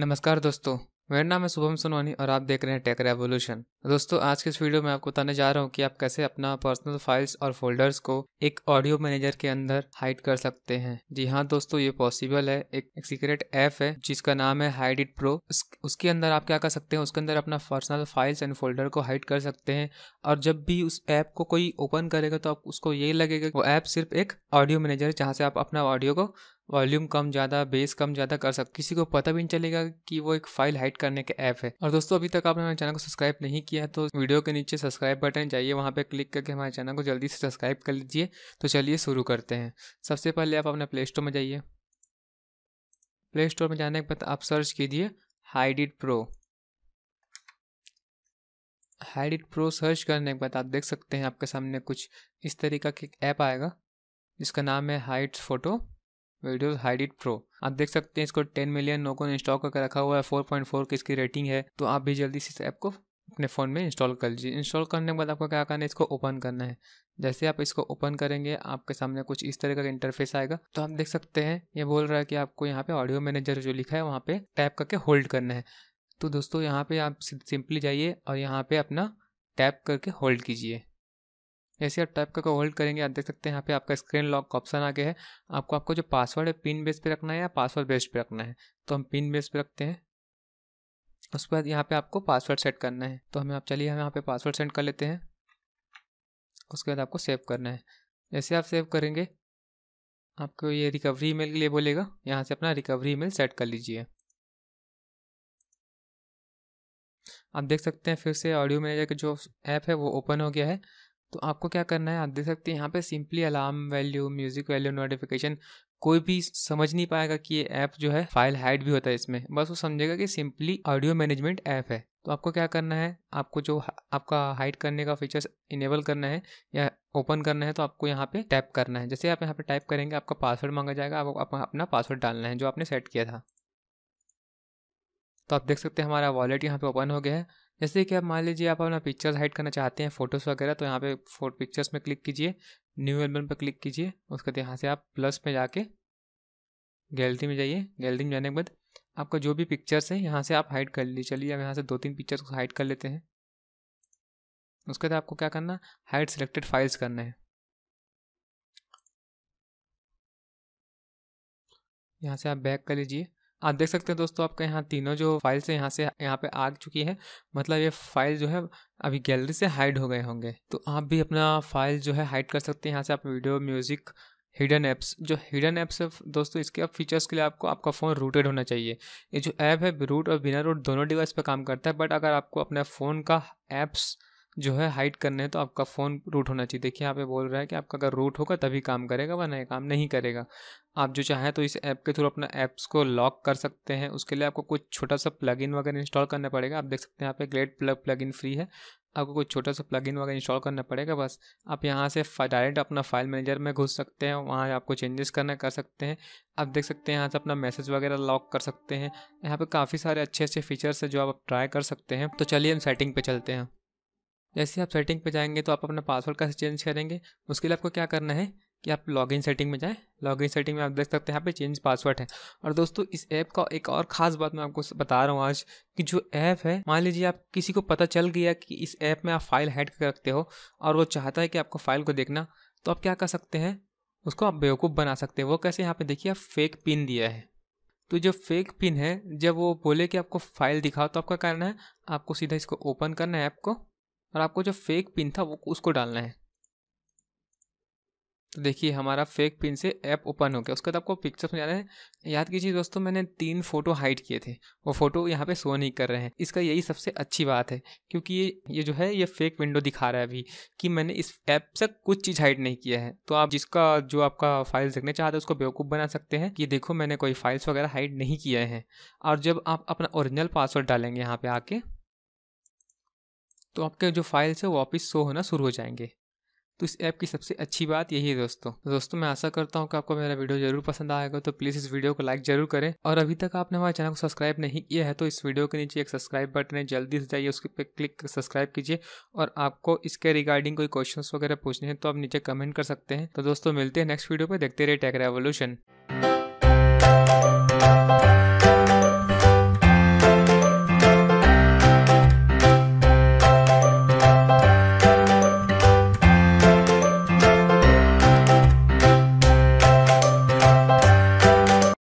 नमस्कार दोस्तों मेरा नाम है शुभम सोनवानी और आप देख रहे हैं टेक रेवोल्यूशन दोस्तों आज के इस वीडियो में आपको बताने जा रहा हूँ कि आप कैसे अपना पर्सनल फाइल्स और फोल्डर्स को एक ऑडियो मैनेजर के अंदर हाइड कर सकते हैं जी हाँ दोस्तों ये पॉसिबल है एक, एक सीक्रेट ऐप है जिसका नाम है हाइड इट प्रो उस, उसके अंदर आप क्या कर सकते हैं उसके अंदर अपना पर्सनल फाइल्स एंड फोल्डर को हाइड कर सकते हैं और जब भी उस ऐप को कोई ओपन करेगा तो आप उसको ये लगेगा वो ऐप सिर्फ एक ऑडियो मैनेजर है जहाँ से आप अपना ऑडियो को वॉल्यूम कम ज़्यादा बेस कम ज़्यादा कर सकते किसी को पता भी नहीं चलेगा कि वो एक फाइल हाइड करने का ऐप है और दोस्तों अभी तक आपने हमारे चैनल को सब्सक्राइब नहीं किया है तो वीडियो के नीचे सब्सक्राइब बटन जाइए वहाँ पर क्लिक करके हमारे चैनल को जल्दी से सब्सक्राइब कर लीजिए तो चलिए शुरू करते हैं सबसे पहले आप अपने प्ले स्टोर में जाइए प्ले स्टोर में जाने के बाद आप सर्च कीजिए hide it pro hide it pro search करने के बाद आप देख सकते हैं आपके सामने कुछ इस तरीका एक ऐप आएगा जिसका नाम है hide photo videos hide it pro आप देख सकते हैं इसको 10 मिलियन लोगों ने इंस्टॉल करके रखा हुआ है 4.4 की इसकी रेटिंग है तो आप भी जल्दी से इस ऐप को अपने फ़ोन में इंस्टॉल कर लीजिए इंस्टॉल करने के बाद आपको क्या करना है इसको ओपन करना है जैसे आप इसको ओपन करेंगे आपके सामने कुछ इस तरह का इंटरफेस आएगा तो आप देख सकते हैं ये बोल रहा है कि आपको यहाँ पे ऑडियो मैनेजर जो लिखा है वहाँ पे टैप करके होल्ड करना है तो दोस्तों यहाँ पे आप सिंपली जाइए और यहाँ पे अपना टैप करके होल्ड कीजिए जैसे आप टाइप का को होल्ड करेंगे आप देख सकते हैं यहाँ पे आपका स्क्रीन लॉक का ऑप्शन आ गया है आपको आपको जो पासवर्ड है पिन बेस पे रखना है या पासवर्ड बेस पे रखना है तो हम पिन बेस पे रखते हैं उसके बाद यहाँ पे आपको पासवर्ड सेट करना है तो हमें आप चलिए हम यहाँ पे पासवर्ड सेट कर लेते हैं उसके बाद आपको सेव करना है जैसे आप सेव करेंगे आपको ये रिकवरी मेल के लिए बोलेगा यहाँ से अपना रिकवरी मेल सेट कर लीजिए आप देख सकते हैं फिर से ऑडियो मैनेजर का जो ऐप है वो ओपन हो गया है तो आपको क्या करना है आप देख सकते हैं यहाँ पे simply alarm value music value notification कोई भी समझ नहीं पाएगा कि ये ऐप जो है फाइल हाइड भी होता है इसमें बस वो समझेगा कि सिंपली ऑडियो मैनेजमेंट ऐप है तो आपको क्या करना है आपको जो आपका हाइड करने का फीचर्स इनेबल करना है या ओपन करना है तो आपको यहाँ पे टैप करना है जैसे आप यहाँ पे टाइप करेंगे आपका पासवर्ड मांगा जाएगा आपको अपना पासवर्ड डालना है जो आपने सेट किया था तो आप देख सकते हैं हमारा वॉलेट यहाँ पे ओपन हो गया है जैसे कि आप मान लीजिए आप अपना पिक्चर्स हाइड करना चाहते हैं फोटोज़ वगैरह तो यहाँ पे फोटो पिक्चर्स में क्लिक कीजिए न्यू एल्बम पर क्लिक कीजिए उसके बाद यहाँ से आप प्लस में जाके गैलरी में जाइए गैलरी में जाने के बाद आपका जो भी पिक्चर्स है यहाँ से आप हाइड कर लीजिए चलिए अब यहाँ से दो तीन पिक्चर्स को हाइड कर लेते हैं उसके बाद आपको क्या करना हाइड सिलेक्टेड फाइल्स करना है यहाँ से आप बैक कर लीजिए आप देख सकते हैं दोस्तों आपके यहाँ तीनों जो फाइल्स है यहाँ से यहाँ पे आ चुकी है मतलब ये फाइल जो है अभी गैलरी से हाइड हो गए होंगे तो आप भी अपना फाइल जो है हाइड कर सकते हैं यहाँ से आप वीडियो म्यूजिक हिडन ऐप्स जो हिडन ऐप्स है दोस्तों इसके अब फीचर्स के लिए आपको आपका फ़ोन रूटेड होना चाहिए ये जो ऐप है रूट और बिना रूट दोनों डिवाइस पर काम करता है बट अगर आपको अपने फ़ोन का ऐप्स जो है हाइड करने हैं तो आपका फ़ोन रूट होना चाहिए देखिए यहाँ पे बोल रहा है कि आपका अगर रूट होगा तभी काम करेगा वरना काम नहीं करेगा आप जो चाहें तो इस ऐप के थ्रू अपना ऐप्स को लॉक कर सकते हैं उसके लिए आपको कुछ छोटा सा प्लगइन वगैरह इंस्टॉल करना पड़ेगा आप देख सकते हैं यहाँ पे ग्रेट प्लग प्लग फ्री है आपको कुछ छोटा सा प्लगइन वगैरह इंस्टॉल करना पड़ेगा बस आप यहाँ से डायरेक्ट अपना फाइल मैनेजर में घुस सकते हैं वहाँ आपको चेंजेस करना कर सकते हैं आप देख सकते हैं यहाँ से अपना मैसेज वगैरह लॉक कर सकते हैं यहाँ पे काफ़ी सारे अच्छे अच्छे फीचर्स हैं जो आप ट्राई कर सकते हैं तो चलिए हम सेटिंग पे चलते हैं जैसे आप सेटिंग पे जाएंगे तो आप अपना पासवर्ड कैसे चेंज करेंगे उसके लिए आपको क्या करना है कि आप लॉगिन सेटिंग में जाएं लॉगिन सेटिंग में आप देख सकते हैं यहाँ पे चेंज पासवर्ड है और दोस्तों इस ऐप का एक और ख़ास बात मैं आपको बता रहा हूँ आज कि जो ऐप है मान लीजिए आप किसी को पता चल गया कि इस ऐप में आप फाइल हैड कर रखते हो और वो चाहता है कि आपको फाइल को देखना तो आप क्या कर सकते हैं उसको आप बेवकूफ़ बना सकते हैं वो कैसे यहाँ पर देखिए आप फेक पिन दिया है तो जो फेक पिन है जब वो बोले कि आपको फाइल दिखाओ तो आपका करना है आपको सीधा इसको ओपन करना है ऐप को और आपको जो फेक पिन था वो उसको डालना है तो देखिए हमारा फेक पिन से ऐप ओपन हो गया उसके बाद आपको पिक्चर्स में जाना है याद कीजिए दोस्तों मैंने तीन फ़ोटो हाइड किए थे वो फ़ोटो यहाँ पे शो नहीं कर रहे हैं इसका यही सबसे अच्छी बात है क्योंकि ये ये जो है ये फेक विंडो दिखा रहा है अभी कि मैंने इस ऐप से कुछ चीज़ हाइड नहीं किया है तो आप जिसका जो आपका फाइल्स देखना चाहते हैं उसको बेवकूफ़ बना सकते हैं कि देखो मैंने कोई फाइल्स वगैरह हाइड नहीं किए हैं और जब आप अपना ओरिजिनल पासवर्ड डालेंगे यहाँ पर आके तो आपके जो फाइल्स है वो वापस शो होना शुरू हो जाएंगे तो इस ऐप की सबसे अच्छी बात यही है दोस्तों तो दोस्तों मैं आशा करता हूँ कि आपको मेरा वीडियो जरूर पसंद आएगा तो प्लीज़ इस वीडियो को लाइक जरूर करें और अभी तक आपने हमारे चैनल को सब्सक्राइब नहीं किया है तो इस वीडियो के नीचे एक सब्सक्राइब बटन है जल्दी से जाइए उसके पे क्लिक कर सब्सक्राइब कीजिए और आपको इसके रिगार्डिंग कोई क्वेश्चन वगैरह पूछने हैं तो आप नीचे कमेंट कर सकते हैं तो दोस्तों मिलते हैं नेक्स्ट वीडियो पर देखते रहे टेक रेवोल्यूशन